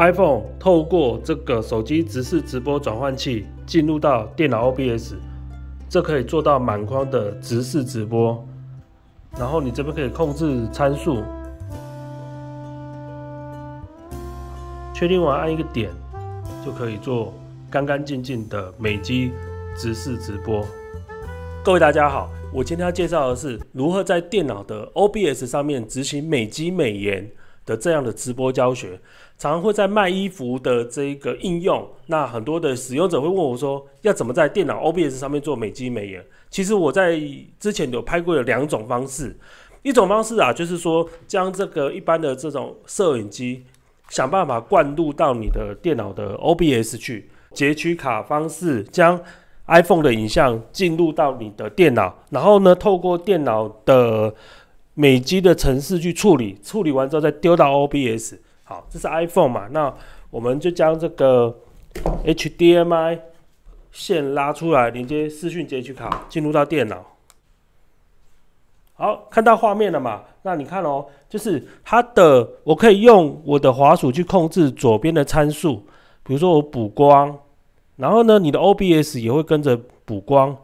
iPhone 透过这个手机直视直播转换器进入到电脑 OBS，这可以做到满框的直视直播。然后你这边可以控制参数，确定完按一个点就可以做干干净净的美机直视直播。各位大家好，我今天要介绍的是如何在电脑的 OBS 上面执行美机美颜。的这样的直播教学，常常会在卖衣服的这个应用，那很多的使用者会问我说，要怎么在电脑 OBS 上面做美肌美颜？其实我在之前有拍过有两种方式，一种方式啊，就是说将这个一般的这种摄影机，想办法灌入到你的电脑的 OBS 去截取卡方式，将 iPhone 的影像进入到你的电脑，然后呢，透过电脑的美机的城市去处理，处理完之后再丢到 OBS。好，这是 iPhone 嘛？那我们就将这个 HDMI 线拉出来，连接视讯截取卡，进入到电脑。好，看到画面了嘛？那你看哦，就是它的，我可以用我的滑鼠去控制左边的参数，比如说我补光，然后呢，你的 OBS 也会跟着补光，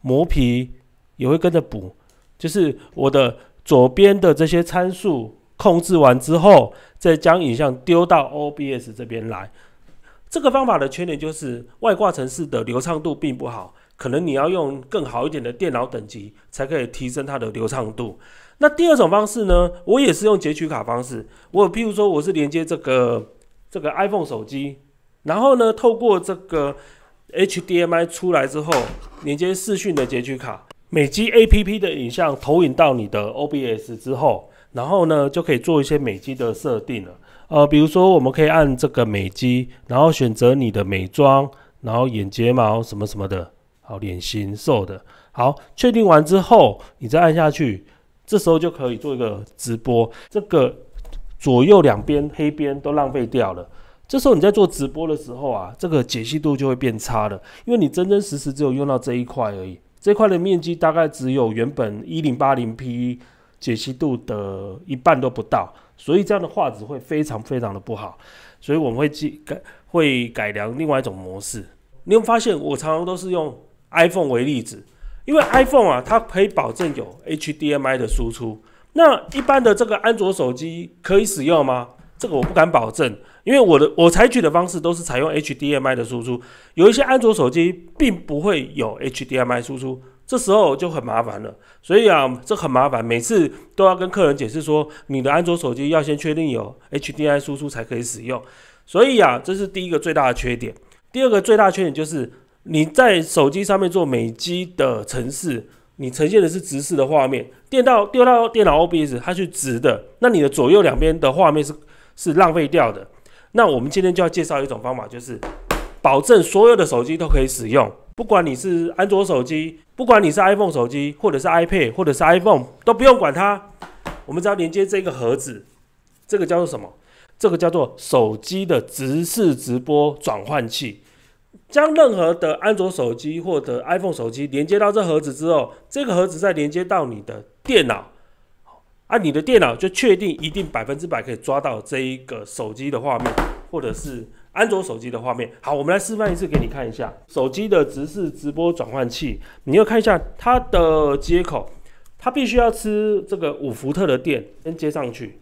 磨皮也会跟着补，就是我的。左边的这些参数控制完之后，再将影像丢到 OBS 这边来。这个方法的缺点就是外挂城市的流畅度并不好，可能你要用更好一点的电脑等级，才可以提升它的流畅度。那第二种方式呢，我也是用截取卡方式。我譬如说我是连接这个这个 iPhone 手机，然后呢透过这个 HDMI 出来之后，连接视讯的截取卡。美机 A P P 的影像投影到你的 O B S 之后，然后呢就可以做一些美机的设定了。呃，比如说我们可以按这个美机，然后选择你的美妆，然后眼睫毛什么什么的。好，脸型瘦的，好，确定完之后你再按下去，这时候就可以做一个直播。这个左右两边黑边都浪费掉了。这时候你在做直播的时候啊，这个解析度就会变差了，因为你真真实实只有用到这一块而已。这块的面积大概只有原本一零八零 P 解析度的一半都不到，所以这样的画质会非常非常的不好。所以我们会改会改良另外一种模式。你会发现我常常都是用 iPhone 为例子，因为 iPhone 啊，它可以保证有 HDMI 的输出。那一般的这个安卓手机可以使用吗？这个我不敢保证。因为我的我采取的方式都是采用 HDMI 的输出，有一些安卓手机并不会有 HDMI 输出，这时候就很麻烦了。所以啊，这很麻烦，每次都要跟客人解释说，你的安卓手机要先确定有 HDMI 输出才可以使用。所以啊，这是第一个最大的缺点。第二个最大缺点就是你在手机上面做美机的城市，你呈现的是直视的画面，电到丢到电脑 OBS 它是直的，那你的左右两边的画面是是浪费掉的。那我们今天就要介绍一种方法，就是保证所有的手机都可以使用，不管你是安卓手机，不管你是 iPhone 手机，或者是 iPad，或者是 iPhone，都不用管它，我们只要连接这个盒子，这个叫做什么？这个叫做手机的直视直播转换器，将任何的安卓手机或者 iPhone 手机连接到这盒子之后，这个盒子再连接到你的电脑。那你的电脑就确定一定百分之百可以抓到这一个手机的画面，或者是安卓手机的画面。好，我们来示范一次给你看一下，手机的直视直播转换器，你要看一下它的接口，它必须要吃这个五伏特的电，先接上去。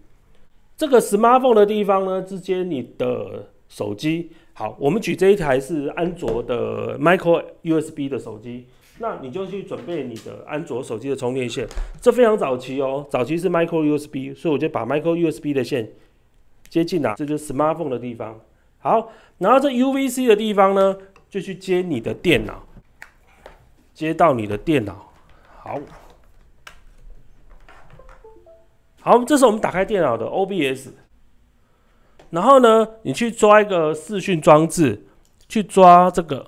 这个 smartphone 的地方呢，直接你的手机。好，我们举这一台是安卓的 micro USB 的手机。那你就去准备你的安卓手机的充电线，这非常早期哦，早期是 micro USB，所以我就把 micro USB 的线接进了，这就是 smartphone 的地方。好，然后这 UVC 的地方呢，就去接你的电脑，接到你的电脑。好，好，这是我们打开电脑的 obs，然后呢，你去抓一个视讯装置，去抓这个，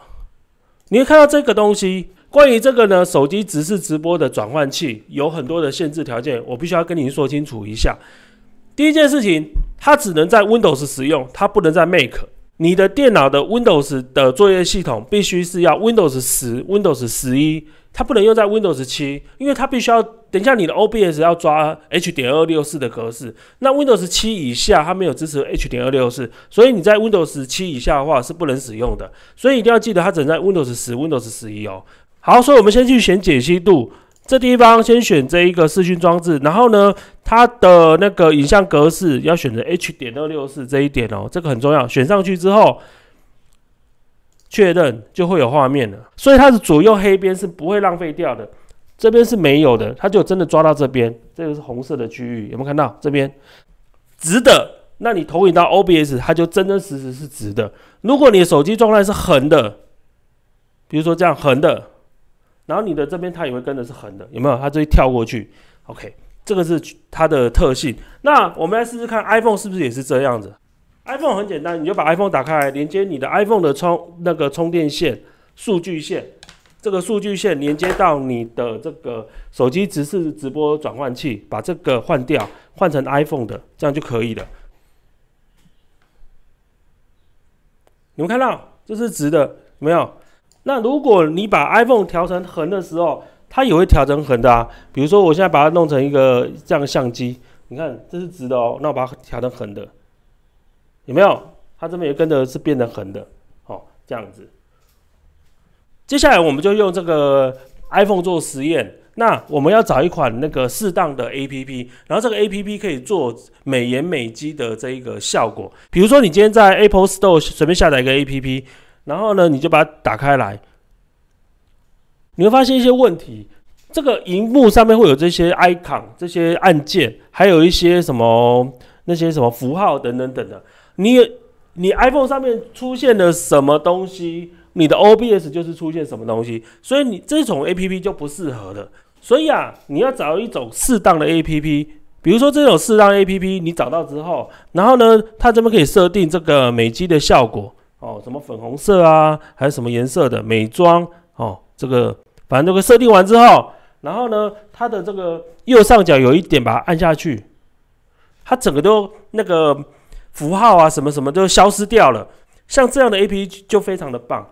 你会看到这个东西。关于这个呢，手机直视直播的转换器有很多的限制条件，我必须要跟您说清楚一下。第一件事情，它只能在 Windows 使用，它不能在 Mac。你的电脑的 Windows 的作业系统必须是要 Windows 十、Windows 十一，它不能用在 Windows 七，因为它必须要等一下你的 OBS 要抓 H 点二六四的格式，那 Windows 七以下它没有支持 H 点二六四，所以你在 Windows 七以下的话是不能使用的，所以一定要记得它只能在 Windows 十、Windows 十一哦。好，所以我们先去选解析度，这地方先选这一个视讯装置，然后呢，它的那个影像格式要选择 H 点二六四这一点哦，这个很重要。选上去之后，确认就会有画面了。所以它的左右黑边是不会浪费掉的，这边是没有的，它就真的抓到这边，这个是红色的区域，有没有看到？这边直的，那你投影到 OBS，它就真真实实是直的。如果你手机状态是横的，比如说这样横的。然后你的这边它也会跟的是横的，有没有？它就会跳过去。OK，这个是它的特性。那我们来试试看，iPhone 是不是也是这样子？iPhone 很简单，你就把 iPhone 打开，连接你的 iPhone 的充那个充电线、数据线，这个数据线连接到你的这个手机直视直播转换器，把这个换掉，换成 iPhone 的，这样就可以了。你们看到这是直的，有没有？那如果你把 iPhone 调成横的时候，它也会调成横的啊。比如说，我现在把它弄成一个这样相机，你看这是直的哦。那我把它调成横的，有没有？它这边也跟着是变得横的，好，这样子。接下来我们就用这个 iPhone 做实验。那我们要找一款那个适当的 APP，然后这个 APP 可以做美颜美肌的这一个效果。比如说，你今天在 Apple Store 随便下载一个 APP。然后呢，你就把它打开来，你会发现一些问题。这个荧幕上面会有这些 icon、这些按键，还有一些什么那些什么符号等等等的。你你 iPhone 上面出现了什么东西，你的 OBS 就是出现什么东西。所以你这种 APP 就不适合的。所以啊，你要找一种适当的 APP。比如说这种适当 APP，你找到之后，然后呢，它这边可以设定这个美机的效果。哦，什么粉红色啊，还是什么颜色的美妆哦？这个反正这个设定完之后，然后呢，它的这个右上角有一点把它按下去，它整个都那个符号啊，什么什么都消失掉了。像这样的 A P P 就非常的棒。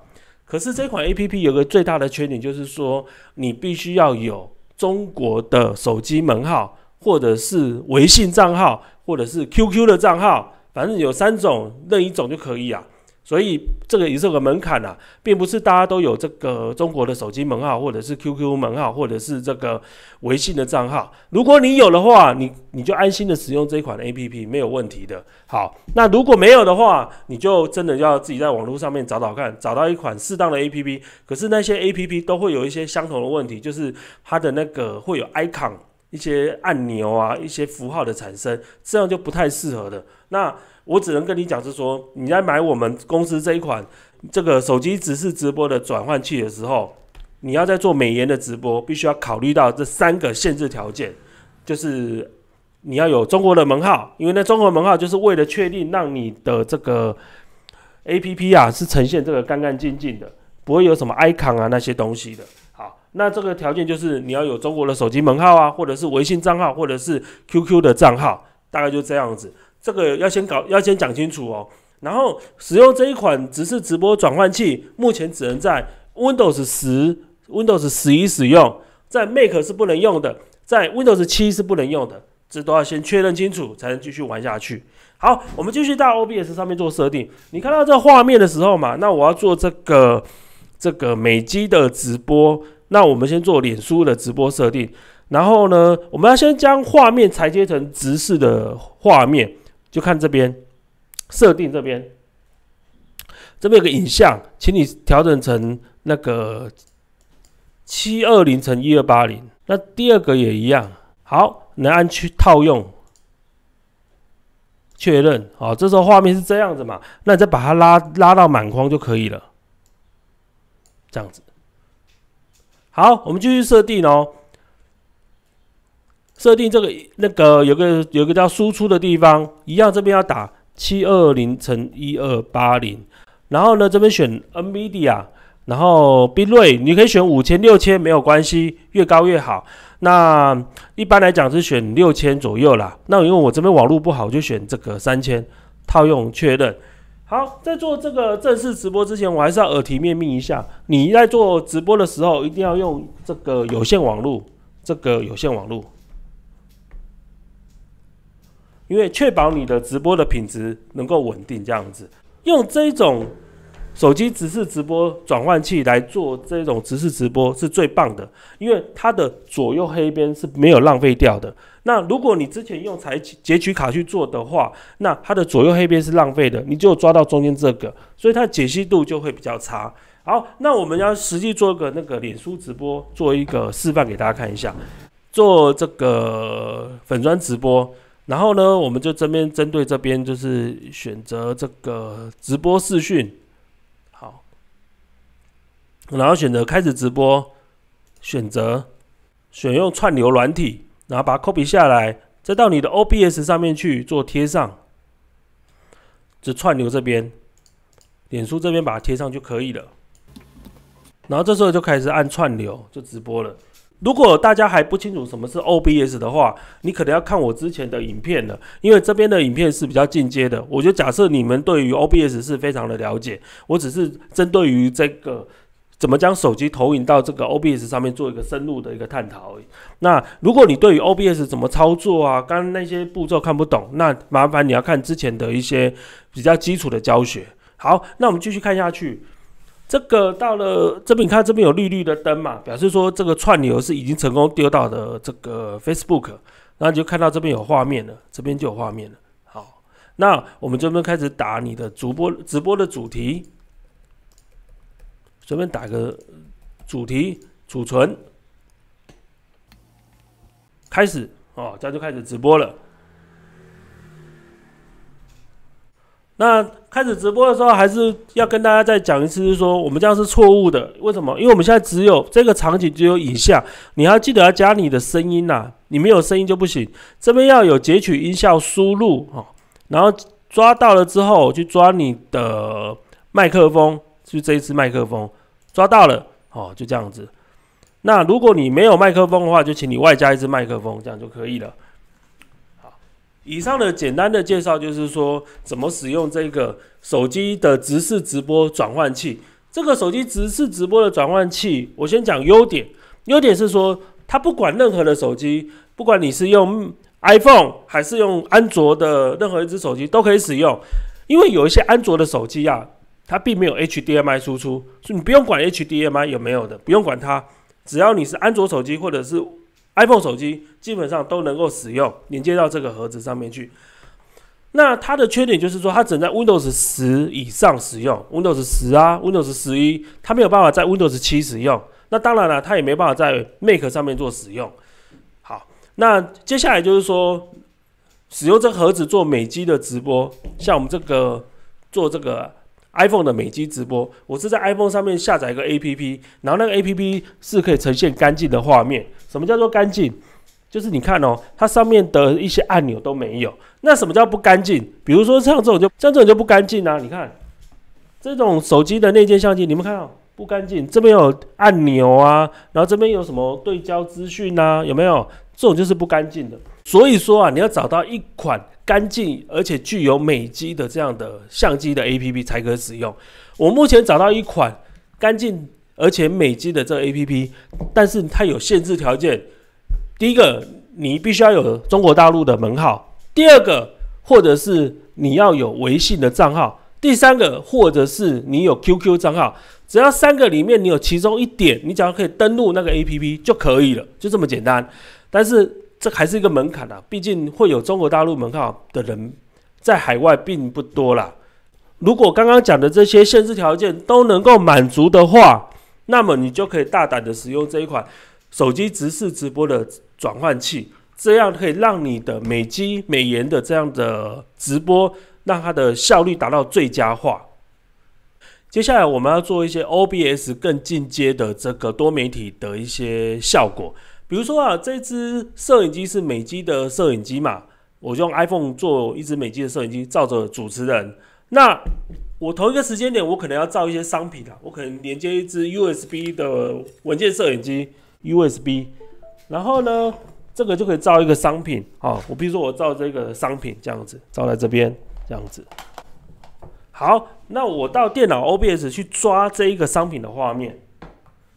可是这款 A P P 有个最大的缺点，就是说你必须要有中国的手机门号，或者是微信账号，或者是 Q Q 的账号，反正有三种，任一种就可以啊。所以这个也是个门槛啊，并不是大家都有这个中国的手机门号，或者是 QQ 门号，或者是这个微信的账号。如果你有的话，你你就安心的使用这款 APP 没有问题的。好，那如果没有的话，你就真的要自己在网络上面找找看，找到一款适当的 APP。可是那些 APP 都会有一些相同的问题，就是它的那个会有 icon 一些按钮啊，一些符号的产生，这样就不太适合的。那我只能跟你讲，是说你在买我们公司这一款这个手机只是直播的转换器的时候，你要在做美颜的直播，必须要考虑到这三个限制条件，就是你要有中国的门号，因为那中国门号就是为了确定让你的这个 APP 啊是呈现这个干干净净的，不会有什么 icon 啊那些东西的。好，那这个条件就是你要有中国的手机门号啊，或者是微信账号，或者是 QQ 的账号，大概就这样子。这个要先搞，要先讲清楚哦。然后使用这一款直视直播转换器，目前只能在 Windows 十、Windows 十一使用，在 Mac 是不能用的，在 Windows 七是不能用的，这都要先确认清楚，才能继续玩下去。好，我们继续到 OBS 上面做设定。你看到这画面的时候嘛，那我要做这个这个美机的直播，那我们先做脸书的直播设定。然后呢，我们要先将画面裁切成直视的画面。就看这边，设定这边，这边有个影像，请你调整成那个七二零乘一二八零。那第二个也一样，好，能按去套用，确认哦。这时候画面是这样子嘛？那你再把它拉拉到满框就可以了，这样子。好，我们继续设定哦。设定这个那个有个有个叫输出的地方，一样这边要打七二零乘一二八零，然后呢这边选 NVIDIA，然后冰锐你可以选五千六千没有关系，越高越好。那一般来讲是选六千左右啦。那因为我这边网络不好，就选这个三千，套用确认。好，在做这个正式直播之前，我还是要耳提面命一下，你在做直播的时候一定要用这个有线网络，这个有线网络。因为确保你的直播的品质能够稳定，这样子用这种手机直视直播转换器来做这种直视直播是最棒的，因为它的左右黑边是没有浪费掉的。那如果你之前用裁截取卡去做的话，那它的左右黑边是浪费的，你就抓到中间这个，所以它解析度就会比较差。好，那我们要实际做一个那个脸书直播，做一个示范给大家看一下，做这个粉砖直播。然后呢，我们就这边针对这边就是选择这个直播视讯，好，然后选择开始直播，选择选用串流软体，然后把 copy 下来，再到你的 OBS 上面去做贴上，就串流这边，脸书这边把它贴上就可以了，然后这时候就开始按串流就直播了。如果大家还不清楚什么是 OBS 的话，你可能要看我之前的影片了，因为这边的影片是比较进阶的。我觉得假设你们对于 OBS 是非常的了解，我只是针对于这个怎么将手机投影到这个 OBS 上面做一个深入的一个探讨。而已。那如果你对于 OBS 怎么操作啊，刚那些步骤看不懂，那麻烦你要看之前的一些比较基础的教学。好，那我们继续看下去。这个到了这边，你看这边有绿绿的灯嘛，表示说这个串流是已经成功丢到的这个 Facebook，那你就看到这边有画面了，这边就有画面了。好，那我们这边开始打你的主播直播的主题，随便打个主题储存，开始哦，这样就开始直播了。那开始直播的时候，还是要跟大家再讲一次，是说我们这样是错误的。为什么？因为我们现在只有这个场景，只有影像。你要记得要加你的声音呐，你没有声音就不行。这边要有截取音效输入哈，然后抓到了之后去抓你的麦克风，就这一只麦克风，抓到了，哦，就这样子。那如果你没有麦克风的话，就请你外加一支麦克风，这样就可以了。以上的简单的介绍就是说，怎么使用这个手机的直视直播转换器。这个手机直视直播的转换器，我先讲优点。优点是说，它不管任何的手机，不管你是用 iPhone 还是用安卓的任何一只手机都可以使用。因为有一些安卓的手机啊，它并没有 HDMI 输出，所以你不用管 HDMI 有没有的，不用管它，只要你是安卓手机或者是。iPhone 手机基本上都能够使用，连接到这个盒子上面去。那它的缺点就是说，它只能在 Windows 十以上使用，Windows 十啊，Windows 十一，它没有办法在 Windows 七使用。那当然了，它也没办法在 Mac 上面做使用。好，那接下来就是说，使用这个盒子做美机的直播，像我们这个做这个。iPhone 的美机直播，我是在 iPhone 上面下载一个 APP，然后那个 APP 是可以呈现干净的画面。什么叫做干净？就是你看哦，它上面的一些按钮都没有。那什么叫不干净？比如说像这种就像这种就不干净啊！你看这种手机的内建相机，你们看到不干净？这边有按钮啊，然后这边有什么对焦资讯啊？有没有？这种就是不干净的，所以说啊，你要找到一款干净而且具有美机的这样的相机的 A P P 才可使用。我目前找到一款干净而且美机的这个 A P P，但是它有限制条件。第一个，你必须要有中国大陆的门号；第二个，或者是你要有微信的账号；第三个，或者是你有 Q Q 账号。只要三个里面你有其中一点，你只要可以登录那个 A P P 就可以了，就这么简单。但是这还是一个门槛啊，毕竟会有中国大陆门槛的人在海外并不多啦。如果刚刚讲的这些限制条件都能够满足的话，那么你就可以大胆的使用这一款手机直视直播的转换器，这样可以让你的美肌美颜的这样的直播，让它的效率达到最佳化。接下来我们要做一些 OBS 更进阶的这个多媒体的一些效果。比如说啊，这支摄影机是美机的摄影机嘛，我就用 iPhone 做一支美机的摄影机照着主持人。那我同一个时间点，我可能要照一些商品啊，我可能连接一支 USB 的文件摄影机 USB，然后呢，这个就可以照一个商品啊。我比如说我照这个商品这样子，照在这边这样子。好，那我到电脑 OBS 去抓这一个商品的画面。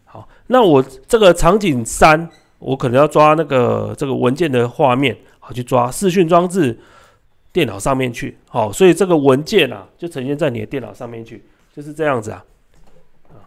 好，那我这个场景三。我可能要抓那个这个文件的画面，好去抓视讯装置电脑上面去，好，所以这个文件啊就呈现在你的电脑上面去，就是这样子啊，啊，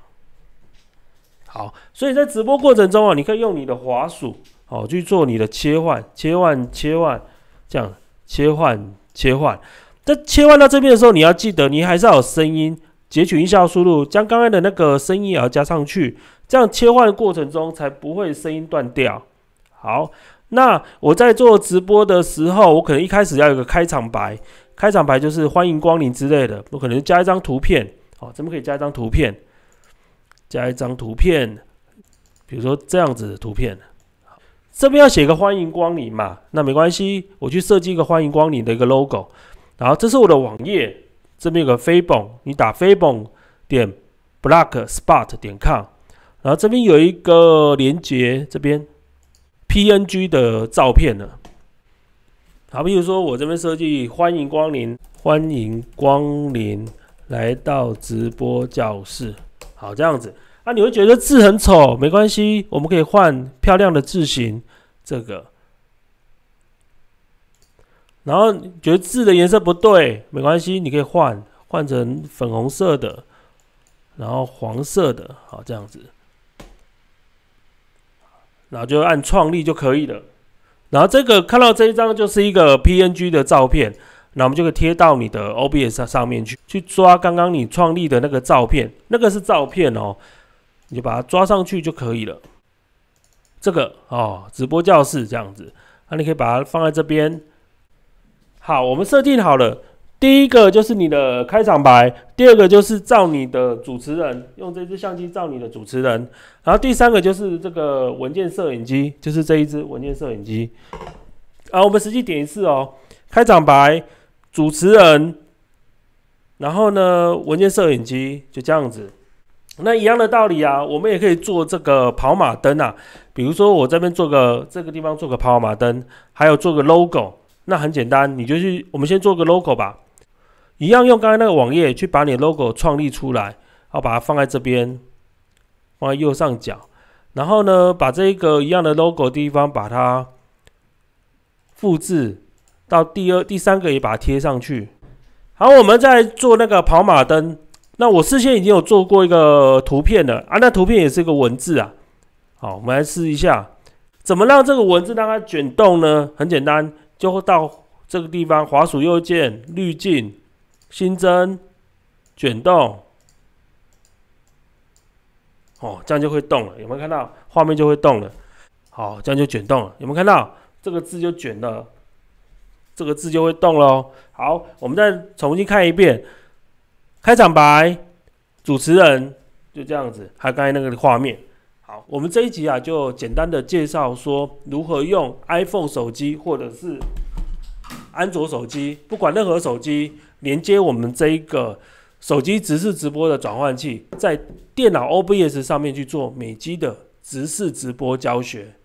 好，所以在直播过程中啊，你可以用你的滑鼠，好去做你的切换，切换，切换，这样，切换，切换，在切换到这边的时候，你要记得你还是要有声音截取音效输入，将刚才的那个声音也要加上去。这样切换过程中才不会声音断掉。好，那我在做直播的时候，我可能一开始要有个开场白，开场白就是欢迎光临之类的。我可能加一张图片，好，这边可以加一张图片，加一张图片，比如说这样子的图片。这边要写个欢迎光临嘛，那没关系，我去设计一个欢迎光临的一个 logo。然后这是我的网页，这边有个 fabeon，你打 fabeon 点 blackspot 点 com。然后这边有一个连接，这边 P N G 的照片呢。好，比如说我这边设计，欢迎光临，欢迎光临，来到直播教室。好，这样子。那你会觉得字很丑？没关系，我们可以换漂亮的字型，这个。然后觉得字的颜色不对，没关系，你可以换换成粉红色的，然后黄色的，好，这样子。然后就按创立就可以了。然后这个看到这一张就是一个 P N G 的照片，那我们就可以贴到你的 O B S 上面去，去抓刚刚你创立的那个照片，那个是照片哦，你就把它抓上去就可以了。这个哦，直播教室这样子，那你可以把它放在这边。好，我们设定好了。第一个就是你的开场白，第二个就是照你的主持人，用这支相机照你的主持人，然后第三个就是这个文件摄影机，就是这一支文件摄影机。啊，我们实际点一次哦，开场白，主持人，然后呢，文件摄影机就这样子。那一样的道理啊，我们也可以做这个跑马灯啊，比如说我这边做个这个地方做个跑马灯，还有做个 logo，那很简单，你就去我们先做个 logo 吧。一样用刚才那个网页去把你 logo 创立出来，然后把它放在这边，放在右上角。然后呢，把这个一样的 logo 地方把它复制到第二、第三个也把它贴上去。好，我们在做那个跑马灯。那我事先已经有做过一个图片了啊，那图片也是一个文字啊。好，我们来试一下，怎么让这个文字让它卷动呢？很简单，就到这个地方，滑鼠右键，滤镜。新增卷动，哦，这样就会动了。有没有看到画面就会动了？好，这样就卷动了。有没有看到这个字就卷了？这个字就会动喽。好，我们再重新看一遍开场白，主持人就这样子，还有刚才那个画面。好，我们这一集啊，就简单的介绍说如何用 iPhone 手机或者是安卓手机，不管任何手机。连接我们这一个手机直视直播的转换器，在电脑 OBS 上面去做美机的直视直播教学。